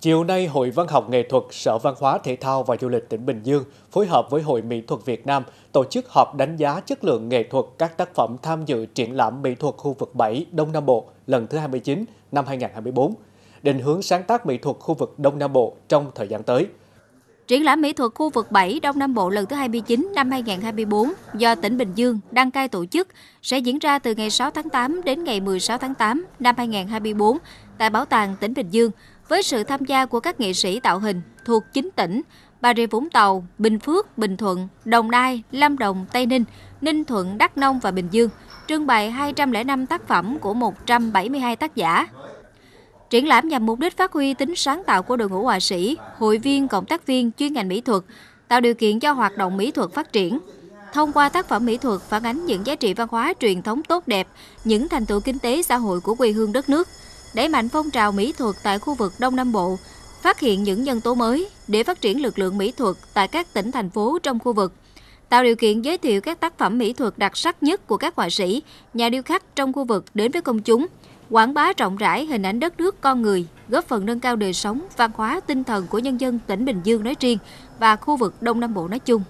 Chiều nay, Hội Văn học Nghệ thuật Sở Văn hóa Thể thao và Du lịch tỉnh Bình Dương phối hợp với Hội Mỹ thuật Việt Nam tổ chức họp đánh giá chất lượng nghệ thuật các tác phẩm tham dự triển lãm mỹ thuật khu vực 7 Đông Nam Bộ lần thứ 29 năm 2024, định hướng sáng tác mỹ thuật khu vực Đông Nam Bộ trong thời gian tới. Triển lãm mỹ thuật khu vực 7 Đông Nam Bộ lần thứ 29 năm 2024 do tỉnh Bình Dương đăng cai tổ chức sẽ diễn ra từ ngày 6 tháng 8 đến ngày 16 tháng 8 năm 2024 tại Bảo tàng tỉnh Bình Dương với sự tham gia của các nghệ sĩ tạo hình thuộc chín tỉnh Bà Rịa Vũng Tàu, Bình Phước, Bình Thuận, Đồng Nai, Lâm Đồng, Tây Ninh, Ninh Thuận, Đắk Nông và Bình Dương, trưng bày 205 tác phẩm của 172 tác giả. Triển lãm nhằm mục đích phát huy tính sáng tạo của đội ngũ họa sĩ, hội viên, cộng tác viên chuyên ngành mỹ thuật, tạo điều kiện cho hoạt động mỹ thuật phát triển. Thông qua tác phẩm mỹ thuật phản ánh những giá trị văn hóa truyền thống tốt đẹp, những thành tựu kinh tế xã hội của quê hương đất nước – đẩy mạnh phong trào mỹ thuật tại khu vực Đông Nam Bộ, phát hiện những nhân tố mới để phát triển lực lượng mỹ thuật tại các tỉnh thành phố trong khu vực, tạo điều kiện giới thiệu các tác phẩm mỹ thuật đặc sắc nhất của các họa sĩ, nhà điêu khắc trong khu vực đến với công chúng, quảng bá rộng rãi hình ảnh đất nước con người, góp phần nâng cao đời sống, văn hóa, tinh thần của nhân dân tỉnh Bình Dương nói riêng và khu vực Đông Nam Bộ nói chung.